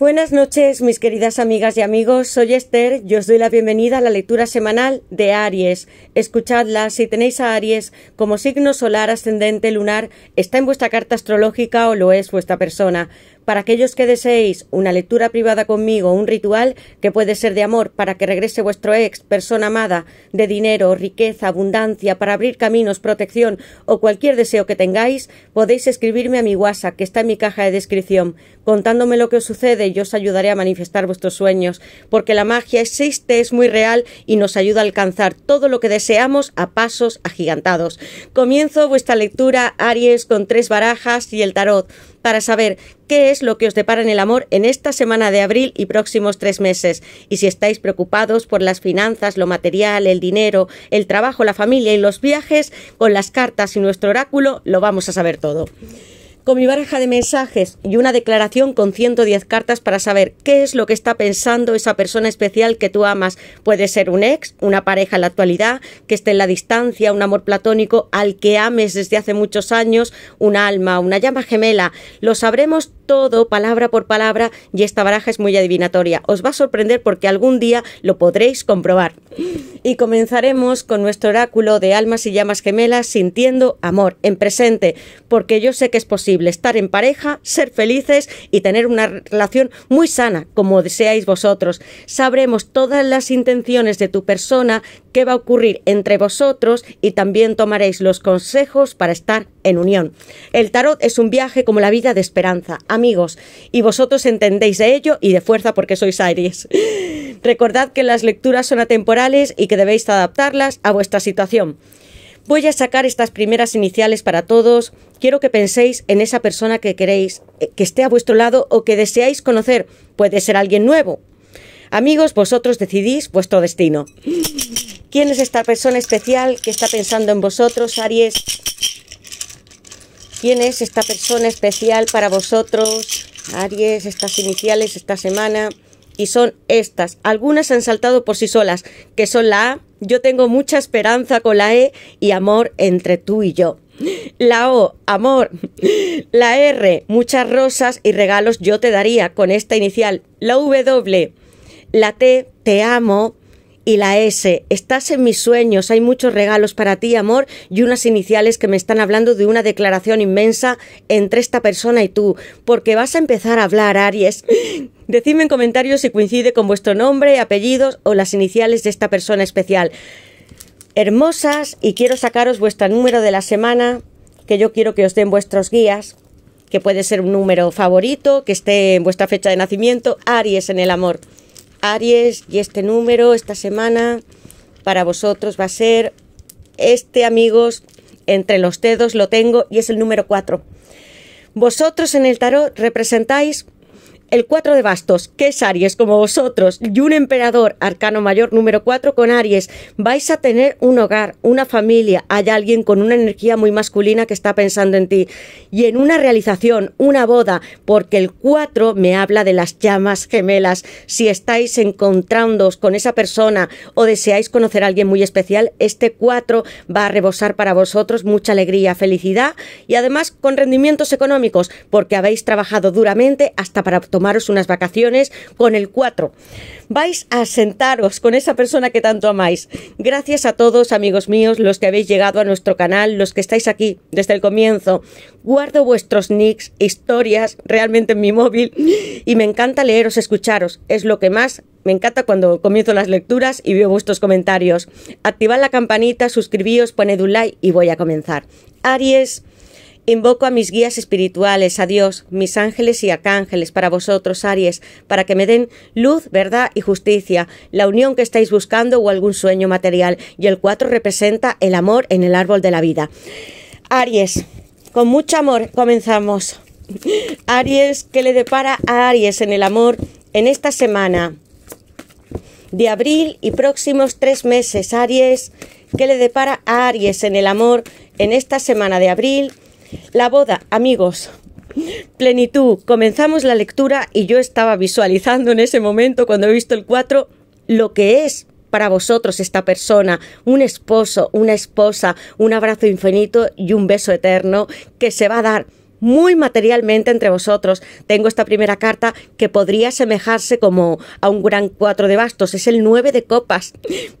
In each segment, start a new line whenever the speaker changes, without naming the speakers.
Buenas noches, mis queridas amigas y amigos. Soy Esther y os doy la bienvenida a la lectura semanal de Aries. Escuchadla, si tenéis a Aries como signo solar, ascendente, lunar, está en vuestra carta astrológica o lo es vuestra persona para aquellos que deseéis una lectura privada conmigo, un ritual que puede ser de amor, para que regrese vuestro ex, persona amada, de dinero, riqueza, abundancia, para abrir caminos, protección o cualquier deseo que tengáis, podéis escribirme a mi WhatsApp, que está en mi caja de descripción. Contándome lo que os sucede, yo os ayudaré a manifestar vuestros sueños, porque la magia existe, es muy real y nos ayuda a alcanzar todo lo que deseamos a pasos agigantados. Comienzo vuestra lectura, Aries, con tres barajas y el tarot para saber qué es lo que os depara en el amor en esta semana de abril y próximos tres meses. Y si estáis preocupados por las finanzas, lo material, el dinero, el trabajo, la familia y los viajes, con las cartas y nuestro oráculo lo vamos a saber todo con mi baraja de mensajes y una declaración con 110 cartas para saber qué es lo que está pensando esa persona especial que tú amas. Puede ser un ex, una pareja en la actualidad, que esté en la distancia, un amor platónico al que ames desde hace muchos años, un alma, una llama gemela. Lo sabremos todo palabra por palabra y esta baraja es muy adivinatoria. Os va a sorprender porque algún día lo podréis comprobar. Y comenzaremos con nuestro oráculo de almas y llamas gemelas sintiendo amor en presente, porque yo sé que es posible estar en pareja, ser felices y tener una relación muy sana, como deseáis vosotros. Sabremos todas las intenciones de tu persona, qué va a ocurrir entre vosotros y también tomaréis los consejos para estar en unión. El tarot es un viaje como la vida de esperanza, amigos, y vosotros entendéis de ello y de fuerza porque sois Aries. Recordad que las lecturas son atemporales y que debéis adaptarlas a vuestra situación. Voy a sacar estas primeras iniciales para todos. Quiero que penséis en esa persona que queréis, eh, que esté a vuestro lado o que deseáis conocer. Puede ser alguien nuevo. Amigos, vosotros decidís vuestro destino. ¿Quién es esta persona especial que está pensando en vosotros, Aries? ¿Quién es esta persona especial para vosotros, Aries, estas iniciales, esta semana? Y son estas. Algunas han saltado por sí solas, que son la A. Yo tengo mucha esperanza con la E y amor entre tú y yo. La O, amor. La R, muchas rosas y regalos yo te daría con esta inicial. La W, la T, te amo y la S. Estás en mis sueños, hay muchos regalos para ti, amor, y unas iniciales que me están hablando de una declaración inmensa entre esta persona y tú, porque vas a empezar a hablar, Aries. Decidme en comentarios si coincide con vuestro nombre, apellidos o las iniciales de esta persona especial. Hermosas, y quiero sacaros vuestro número de la semana, que yo quiero que os den vuestros guías, que puede ser un número favorito, que esté en vuestra fecha de nacimiento, Aries en el amor. Aries, y este número esta semana para vosotros va a ser este, amigos, entre los dedos lo tengo y es el número 4. Vosotros en el tarot representáis el 4 de bastos, que es Aries como vosotros, y un emperador, arcano mayor número 4 con Aries, vais a tener un hogar, una familia, hay alguien con una energía muy masculina que está pensando en ti, y en una realización, una boda, porque el 4 me habla de las llamas gemelas. Si estáis encontrándoos con esa persona o deseáis conocer a alguien muy especial, este 4 va a rebosar para vosotros mucha alegría, felicidad y además con rendimientos económicos, porque habéis trabajado duramente hasta para tomaros unas vacaciones con el 4. Vais a sentaros con esa persona que tanto amáis. Gracias a todos, amigos míos, los que habéis llegado a nuestro canal, los que estáis aquí desde el comienzo. Guardo vuestros nicks, historias, realmente en mi móvil y me encanta leeros, escucharos. Es lo que más me encanta cuando comienzo las lecturas y veo vuestros comentarios. Activad la campanita, suscribíos, poned un like y voy a comenzar. Aries, Invoco a mis guías espirituales, a Dios, mis ángeles y arcángeles, para vosotros, Aries, para que me den luz, verdad y justicia, la unión que estáis buscando o algún sueño material. Y el 4 representa el amor en el árbol de la vida. Aries, con mucho amor comenzamos. Aries, ¿qué le depara a Aries en el amor en esta semana? de abril y próximos tres meses. Aries, ¿qué le depara a Aries en el amor en esta semana de abril la boda, amigos. Plenitud, comenzamos la lectura y yo estaba visualizando en ese momento, cuando he visto el 4, lo que es para vosotros esta persona, un esposo, una esposa, un abrazo infinito y un beso eterno que se va a dar muy materialmente entre vosotros. Tengo esta primera carta que podría asemejarse como a un gran cuatro de bastos, es el nueve de copas.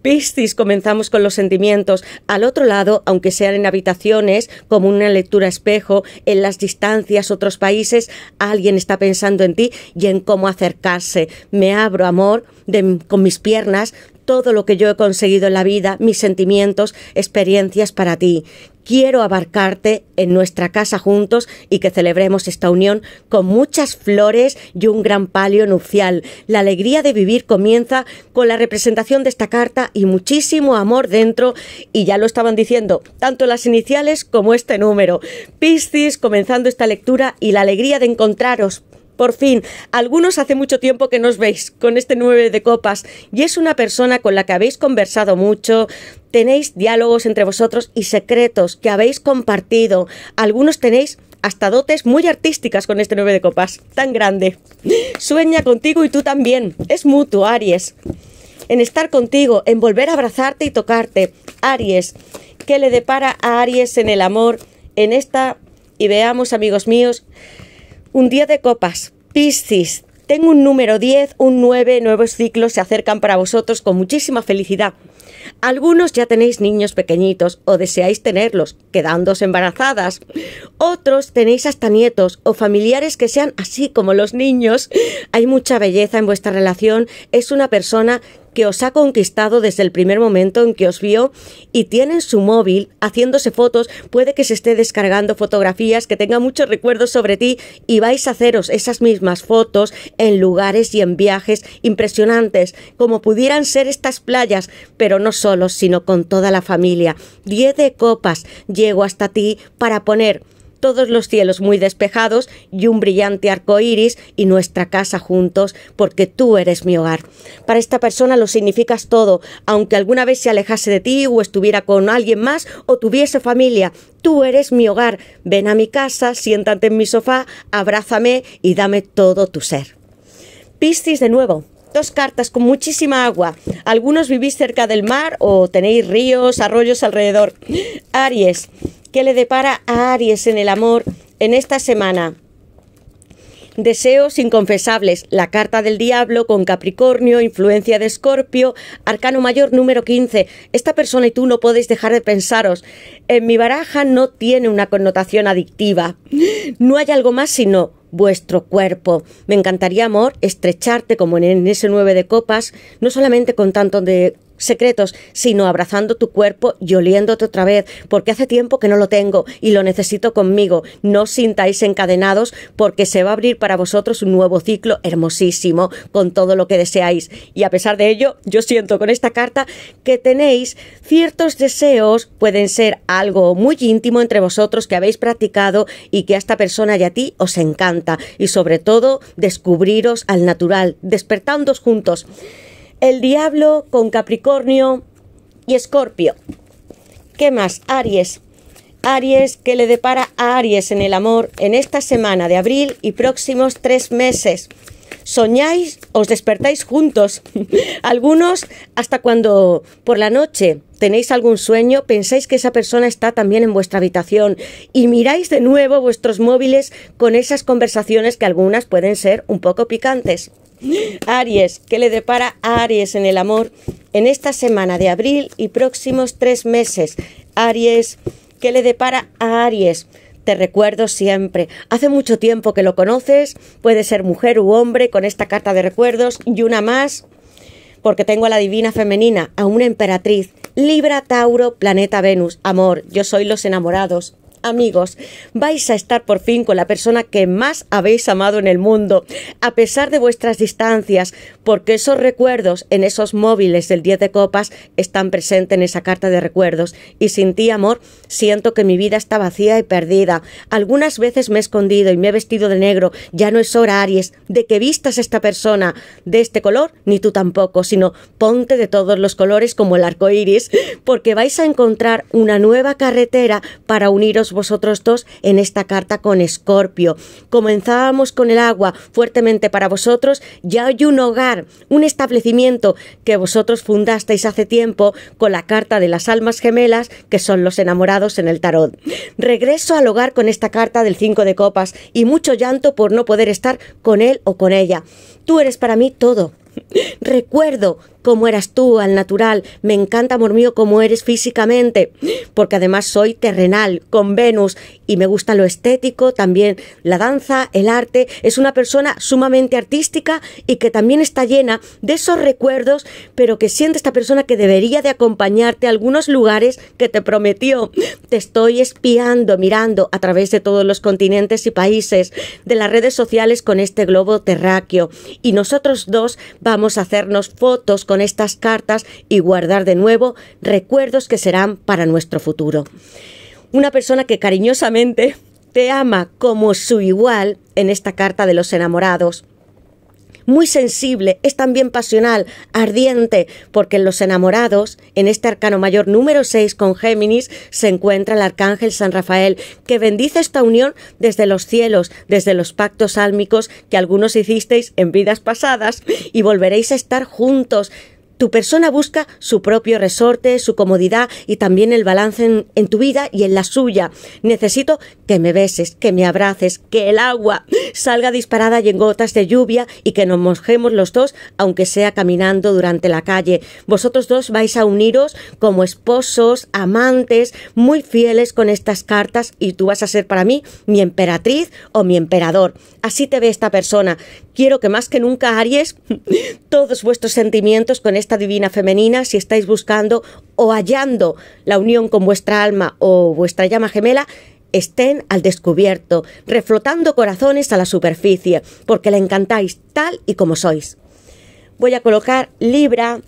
Piscis, comenzamos con los sentimientos. Al otro lado, aunque sean en habitaciones, como una lectura espejo, en las distancias, otros países, alguien está pensando en ti y en cómo acercarse. Me abro, amor, de, con mis piernas, todo lo que yo he conseguido en la vida, mis sentimientos, experiencias para ti quiero abarcarte en nuestra casa juntos y que celebremos esta unión con muchas flores y un gran palio nupcial. La alegría de vivir comienza con la representación de esta carta y muchísimo amor dentro y ya lo estaban diciendo tanto las iniciales como este número. Piscis comenzando esta lectura y la alegría de encontraros por fin, algunos hace mucho tiempo que nos veis con este nueve de copas y es una persona con la que habéis conversado mucho, tenéis diálogos entre vosotros y secretos que habéis compartido. Algunos tenéis hasta dotes muy artísticas con este nueve de copas, tan grande. Sueña contigo y tú también. Es mutuo, Aries. En estar contigo, en volver a abrazarte y tocarte. Aries, ¿qué le depara a Aries en el amor? En esta, y veamos amigos míos, un día de copas. Piscis, tengo un número 10, un 9, nuevos ciclos se acercan para vosotros con muchísima felicidad. Algunos ya tenéis niños pequeñitos o deseáis tenerlos, quedándoos embarazadas. Otros tenéis hasta nietos o familiares que sean así como los niños. Hay mucha belleza en vuestra relación. Es una persona os ha conquistado desde el primer momento en que os vio y tienen su móvil haciéndose fotos, puede que se esté descargando fotografías, que tenga muchos recuerdos sobre ti y vais a haceros esas mismas fotos en lugares y en viajes impresionantes, como pudieran ser estas playas, pero no solo, sino con toda la familia. Diez de copas llego hasta ti para poner todos los cielos muy despejados y un brillante arco iris y nuestra casa juntos, porque tú eres mi hogar. Para esta persona lo significas todo, aunque alguna vez se alejase de ti o estuviera con alguien más o tuviese familia, tú eres mi hogar. Ven a mi casa, siéntate en mi sofá, abrázame y dame todo tu ser. Piscis de nuevo, dos cartas con muchísima agua. Algunos vivís cerca del mar o tenéis ríos, arroyos alrededor. Aries, ¿Qué le depara a Aries en el amor en esta semana. Deseos inconfesables. La carta del diablo con Capricornio, influencia de Escorpio, arcano mayor número 15. Esta persona y tú no podéis dejar de pensaros. En mi baraja no tiene una connotación adictiva. No hay algo más sino vuestro cuerpo. Me encantaría, amor, estrecharte como en ese 9 de copas, no solamente con tanto de secretos, sino abrazando tu cuerpo y oliéndote otra vez, porque hace tiempo que no lo tengo y lo necesito conmigo. No os sintáis encadenados porque se va a abrir para vosotros un nuevo ciclo hermosísimo con todo lo que deseáis. Y a pesar de ello, yo siento con esta carta que tenéis ciertos deseos, pueden ser algo muy íntimo entre vosotros que habéis practicado y que a esta persona y a ti os encanta. Y sobre todo, descubriros al natural, despertándos juntos el diablo con Capricornio y Escorpio. ¿Qué más? Aries. Aries, ¿qué le depara a Aries en el amor en esta semana de abril y próximos tres meses? Soñáis, os despertáis juntos. Algunos hasta cuando por la noche tenéis algún sueño, pensáis que esa persona está también en vuestra habitación y miráis de nuevo vuestros móviles con esas conversaciones que algunas pueden ser un poco picantes. Aries, ¿qué le depara a Aries en el amor en esta semana de abril y próximos tres meses? Aries, ¿qué le depara a Aries? Te recuerdo siempre. Hace mucho tiempo que lo conoces, puede ser mujer u hombre con esta carta de recuerdos y una más, porque tengo a la divina femenina, a una emperatriz. Libra, Tauro, planeta Venus, amor, yo soy los enamorados amigos, vais a estar por fin con la persona que más habéis amado en el mundo, a pesar de vuestras distancias, porque esos recuerdos en esos móviles del 10 de copas están presentes en esa carta de recuerdos. Y sin ti, amor, siento que mi vida está vacía y perdida. Algunas veces me he escondido y me he vestido de negro. Ya no es hora, Aries, de que vistas a esta persona de este color, ni tú tampoco, sino ponte de todos los colores como el arco iris, porque vais a encontrar una nueva carretera para uniros vosotros dos en esta carta con Escorpio. Comenzábamos con el agua fuertemente para vosotros, ya hay un hogar, un establecimiento que vosotros fundasteis hace tiempo con la carta de las almas gemelas, que son los enamorados en el tarot. Regreso al hogar con esta carta del 5 de copas y mucho llanto por no poder estar con él o con ella. Tú eres para mí todo. Recuerdo cómo eras tú al natural, me encanta, amor mío, cómo eres físicamente, porque además soy terrenal, con Venus, y me gusta lo estético, también la danza, el arte, es una persona sumamente artística y que también está llena de esos recuerdos, pero que siente esta persona que debería de acompañarte a algunos lugares que te prometió. Te estoy espiando, mirando a través de todos los continentes y países, de las redes sociales con este globo terráqueo, y nosotros dos vamos a hacernos fotos, con estas cartas y guardar de nuevo recuerdos que serán para nuestro futuro. Una persona que cariñosamente te ama como su igual en esta carta de los enamorados muy sensible, es también pasional, ardiente, porque en los enamorados, en este arcano mayor número 6 con Géminis, se encuentra el arcángel San Rafael, que bendice esta unión desde los cielos, desde los pactos álmicos que algunos hicisteis en vidas pasadas y volveréis a estar juntos tu persona busca su propio resorte, su comodidad y también el balance en, tu vida y en la suya. Necesito que me beses, que me abraces, que el agua salga disparada y en gotas de lluvia y que nos mojemos los dos, aunque sea caminando durante la calle. Vosotros dos vais a uniros como esposos, amantes, muy fieles con estas cartas y tú vas a ser para mí mi emperatriz o mi emperador. Así te ve esta persona Quiero que más que nunca, Aries, todos vuestros sentimientos con esta divina femenina, si estáis buscando o hallando la unión con vuestra alma o vuestra llama gemela, estén al descubierto, reflotando corazones a la superficie, porque la encantáis tal y como sois. Voy a colocar Libra,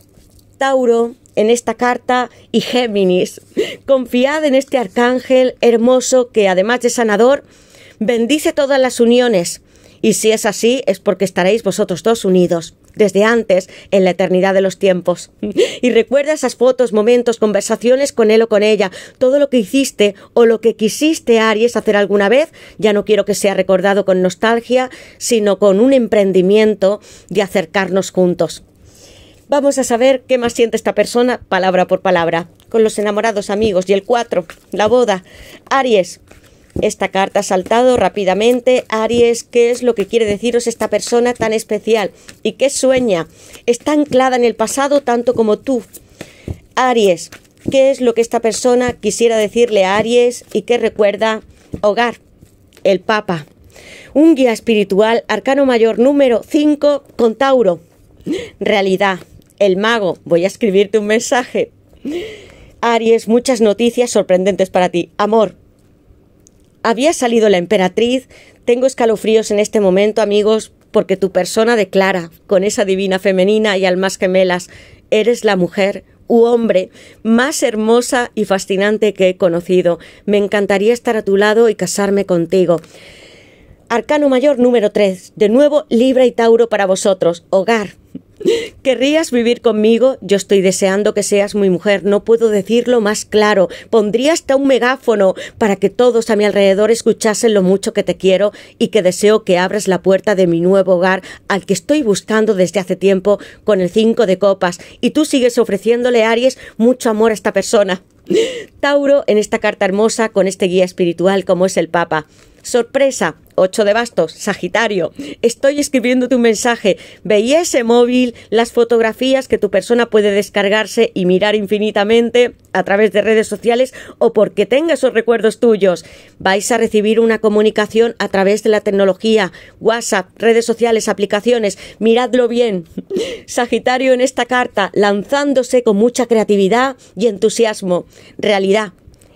Tauro, en esta carta y Géminis. Confiad en este arcángel hermoso que, además de sanador, bendice todas las uniones y si es así, es porque estaréis vosotros dos unidos, desde antes, en la eternidad de los tiempos. Y recuerda esas fotos, momentos, conversaciones con él o con ella, todo lo que hiciste o lo que quisiste, Aries, hacer alguna vez, ya no quiero que sea recordado con nostalgia, sino con un emprendimiento de acercarnos juntos. Vamos a saber qué más siente esta persona palabra por palabra, con los enamorados amigos y el cuatro, la boda. Aries, esta carta ha saltado rápidamente. Aries, ¿qué es lo que quiere deciros esta persona tan especial? ¿Y qué sueña? Está anclada en el pasado tanto como tú. Aries, ¿qué es lo que esta persona quisiera decirle a Aries y qué recuerda? Hogar, el Papa. Un guía espiritual, arcano mayor número 5, con Tauro. Realidad, el mago. Voy a escribirte un mensaje. Aries, muchas noticias sorprendentes para ti. Amor, había salido la emperatriz. Tengo escalofríos en este momento, amigos, porque tu persona declara, con esa divina femenina y almas gemelas, eres la mujer u hombre más hermosa y fascinante que he conocido. Me encantaría estar a tu lado y casarme contigo. Arcano mayor número 3. De nuevo, Libra y Tauro para vosotros. Hogar. ¿Querrías vivir conmigo? Yo estoy deseando que seas mi mujer, no puedo decirlo más claro. Pondría hasta un megáfono para que todos a mi alrededor escuchasen lo mucho que te quiero y que deseo que abras la puerta de mi nuevo hogar al que estoy buscando desde hace tiempo con el cinco de copas y tú sigues ofreciéndole Aries mucho amor a esta persona. Tauro en esta carta hermosa con este guía espiritual como es el Papa. Sorpresa, 8 de bastos, Sagitario, estoy escribiéndote un mensaje. Veí ese móvil, las fotografías que tu persona puede descargarse y mirar infinitamente a través de redes sociales o porque tenga esos recuerdos tuyos. Vais a recibir una comunicación a través de la tecnología, WhatsApp, redes sociales, aplicaciones. Miradlo bien. Sagitario en esta carta, lanzándose con mucha creatividad y entusiasmo. Realidad,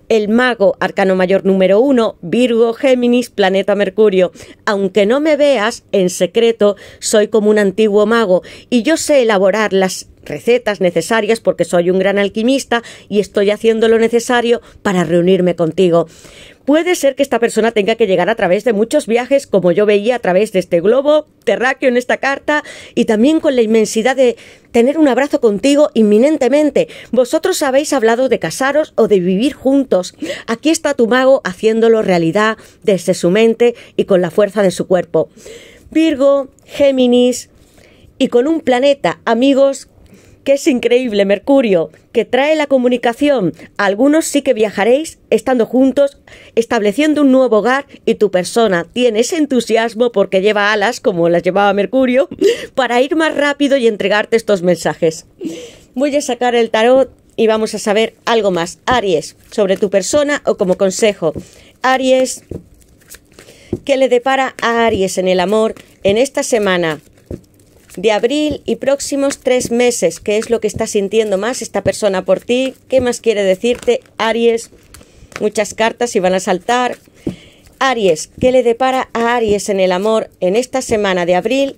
el mago, arcano mayor número uno, Virgo, Géminis, planeta Mercurio. Aunque no me veas, en secreto soy como un antiguo mago y yo sé elaborar las recetas necesarias porque soy un gran alquimista y estoy haciendo lo necesario para reunirme contigo. Puede ser que esta persona tenga que llegar a través de muchos viajes, como yo veía a través de este globo terráqueo en esta carta, y también con la inmensidad de tener un abrazo contigo inminentemente. Vosotros habéis hablado de casaros o de vivir juntos. Aquí está tu mago haciéndolo realidad desde su mente y con la fuerza de su cuerpo. Virgo, Géminis, y con un planeta, amigos, que es increíble, Mercurio, que trae la comunicación. Algunos sí que viajaréis estando juntos, estableciendo un nuevo hogar y tu persona tiene ese entusiasmo porque lleva alas, como las llevaba Mercurio, para ir más rápido y entregarte estos mensajes. Voy a sacar el tarot y vamos a saber algo más. Aries, sobre tu persona o como consejo. Aries, ¿qué le depara a Aries en el amor en esta semana? de abril y próximos tres meses. ¿Qué es lo que está sintiendo más esta persona por ti? ¿Qué más quiere decirte? Aries, muchas cartas y van a saltar. Aries, ¿qué le depara a Aries en el amor en esta semana de abril?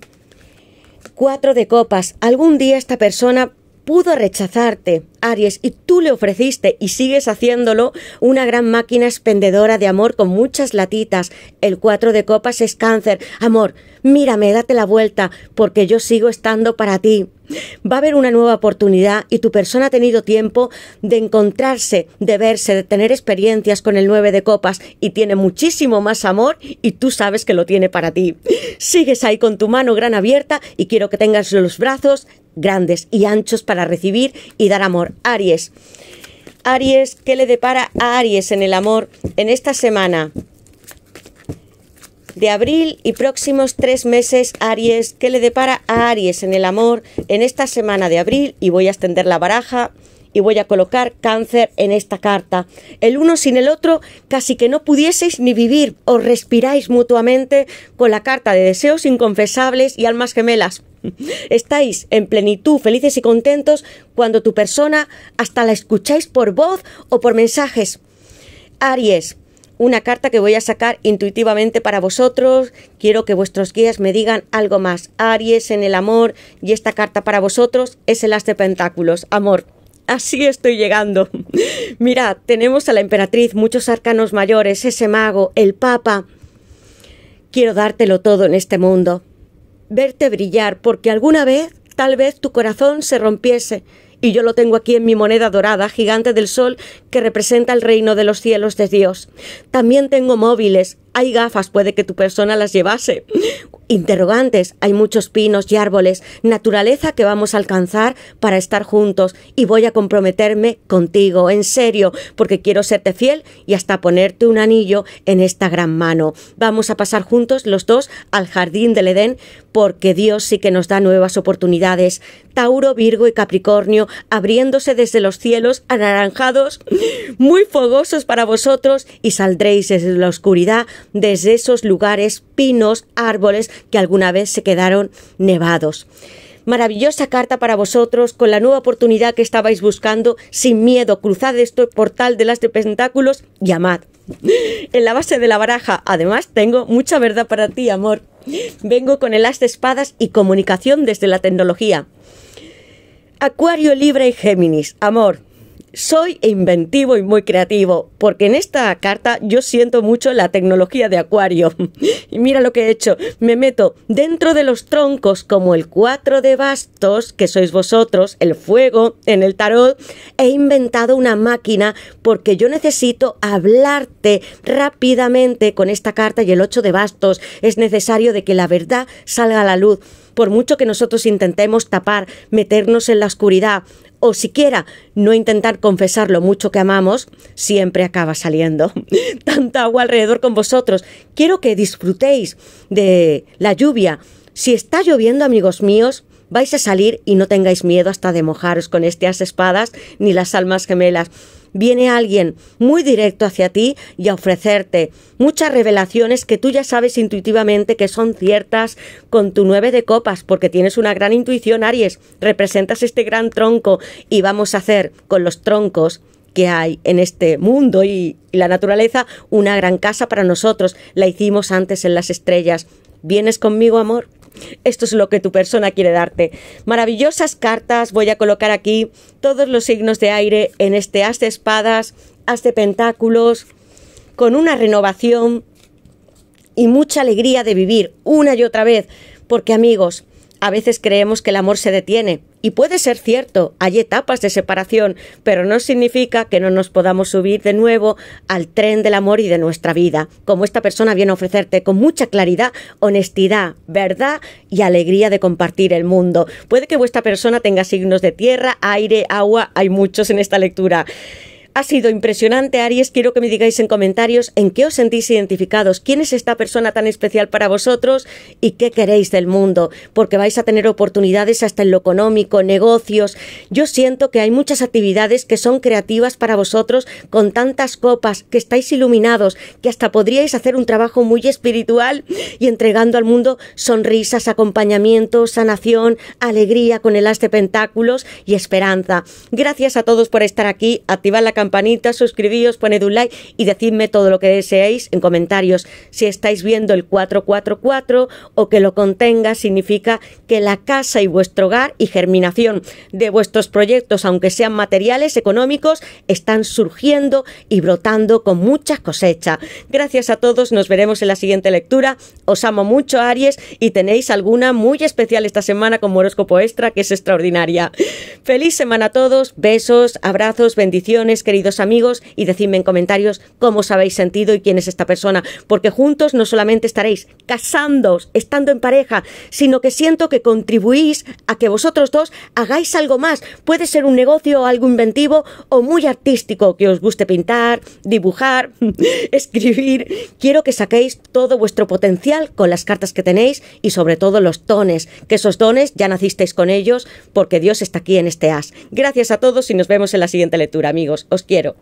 Cuatro de copas. Algún día esta persona pudo rechazarte, Aries, y tú le ofreciste y sigues haciéndolo una gran máquina expendedora de amor con muchas latitas. El cuatro de copas es cáncer. Amor, mírame, date la vuelta, porque yo sigo estando para ti. Va a haber una nueva oportunidad y tu persona ha tenido tiempo de encontrarse, de verse, de tener experiencias con el nueve de copas y tiene muchísimo más amor y tú sabes que lo tiene para ti. Sigues ahí con tu mano gran abierta y quiero que tengas los brazos grandes y anchos para recibir y dar amor. Aries. Aries, ¿qué le depara a Aries en el amor en esta semana? de abril y próximos tres meses, Aries. ¿Qué le depara a Aries en el amor en esta semana de abril? Y voy a extender la baraja y voy a colocar cáncer en esta carta. El uno sin el otro casi que no pudieseis ni vivir. Os respiráis mutuamente con la carta de deseos inconfesables y almas gemelas. Estáis en plenitud, felices y contentos cuando tu persona hasta la escucháis por voz o por mensajes. Aries, una carta que voy a sacar intuitivamente para vosotros. Quiero que vuestros guías me digan algo más. Aries en el amor y esta carta para vosotros es el as de pentáculos. Amor. Así estoy llegando. Mirad, tenemos a la emperatriz, muchos arcanos mayores, ese mago, el papa. Quiero dártelo todo en este mundo verte brillar, porque alguna vez, tal vez, tu corazón se rompiese. Y yo lo tengo aquí en mi moneda dorada, gigante del sol, que representa el reino de los cielos de Dios. También tengo móviles, hay gafas, puede que tu persona las llevase. Interrogantes, hay muchos pinos y árboles, naturaleza que vamos a alcanzar para estar juntos y voy a comprometerme contigo, en serio, porque quiero serte fiel y hasta ponerte un anillo en esta gran mano. Vamos a pasar juntos los dos al jardín del Edén porque Dios sí que nos da nuevas oportunidades. Tauro, Virgo y Capricornio abriéndose desde los cielos anaranjados, muy fogosos para vosotros y saldréis desde la oscuridad desde esos lugares, pinos, árboles que alguna vez se quedaron nevados maravillosa carta para vosotros con la nueva oportunidad que estabais buscando. Sin miedo, cruzad este portal de las de pentáculos y amad. En la base de la baraja, además, tengo mucha verdad para ti, amor. Vengo con el as de espadas y comunicación desde la tecnología. Acuario, Libra y Géminis, amor soy inventivo y muy creativo, porque en esta carta yo siento mucho la tecnología de acuario. y mira lo que he hecho, me meto dentro de los troncos como el 4 de bastos, que sois vosotros, el fuego en el tarot, he inventado una máquina porque yo necesito hablarte rápidamente con esta carta y el 8 de bastos. Es necesario de que la verdad salga a la luz por mucho que nosotros intentemos tapar, meternos en la oscuridad, o siquiera no intentar confesar lo mucho que amamos, siempre acaba saliendo. Tanta agua alrededor con vosotros. Quiero que disfrutéis de la lluvia. Si está lloviendo, amigos míos, vais a salir y no tengáis miedo hasta de mojaros con estas espadas ni las almas gemelas. Viene alguien muy directo hacia ti y a ofrecerte muchas revelaciones que tú ya sabes intuitivamente que son ciertas con tu nueve de copas, porque tienes una gran intuición, Aries, representas este gran tronco y vamos a hacer con los troncos que hay en este mundo y, la naturaleza una gran casa para nosotros. La hicimos antes en las estrellas. ¿Vienes conmigo, amor? Esto es lo que tu persona quiere darte. Maravillosas cartas. Voy a colocar aquí todos los signos de aire en este haz de espadas, haz de pentáculos, con una renovación y mucha alegría de vivir una y otra vez. Porque amigos, a veces creemos que el amor se detiene. Y puede ser cierto, hay etapas de separación, pero no significa que no nos podamos subir de nuevo al tren del amor y de nuestra vida, como esta persona viene a ofrecerte con mucha claridad, honestidad, verdad y alegría de compartir el mundo. Puede que vuestra persona tenga signos de tierra, aire, agua, hay muchos en esta lectura. Ha sido impresionante, Aries. Quiero que me digáis en comentarios en qué os sentís identificados, quién es esta persona tan especial para vosotros y qué queréis del mundo, porque vais a tener oportunidades hasta en lo económico, negocios. Yo siento que hay muchas actividades que son creativas para vosotros con tantas copas, que estáis iluminados, que hasta podríais hacer un trabajo muy espiritual y entregando al mundo sonrisas, acompañamiento, sanación, alegría con el as de pentáculos y esperanza. Gracias a todos por estar aquí. Activa la campanita, suscribíos, poned un like y decidme todo lo que deseéis en comentarios. Si estáis viendo el 444 o que lo contenga, significa que la casa y vuestro hogar y germinación de vuestros proyectos, aunque sean materiales, económicos, están surgiendo y brotando con mucha cosecha... Gracias a todos, nos veremos en la siguiente lectura. Os amo mucho, Aries, y tenéis alguna muy especial esta semana ...con horóscopo extra, que es extraordinaria. Feliz semana a todos, besos, abrazos, bendiciones queridos amigos, y decidme en comentarios cómo os habéis sentido y quién es esta persona, porque juntos no solamente estaréis casándoos, estando en pareja, sino que siento que contribuís a que vosotros dos hagáis algo más. Puede ser un negocio, algo inventivo o muy artístico, que os guste pintar, dibujar, escribir. Quiero que saquéis todo vuestro potencial con las cartas que tenéis y sobre todo los dones, que esos dones ya nacisteis con ellos porque Dios está aquí en este as. Gracias a todos y nos vemos en la siguiente lectura, amigos los quiero.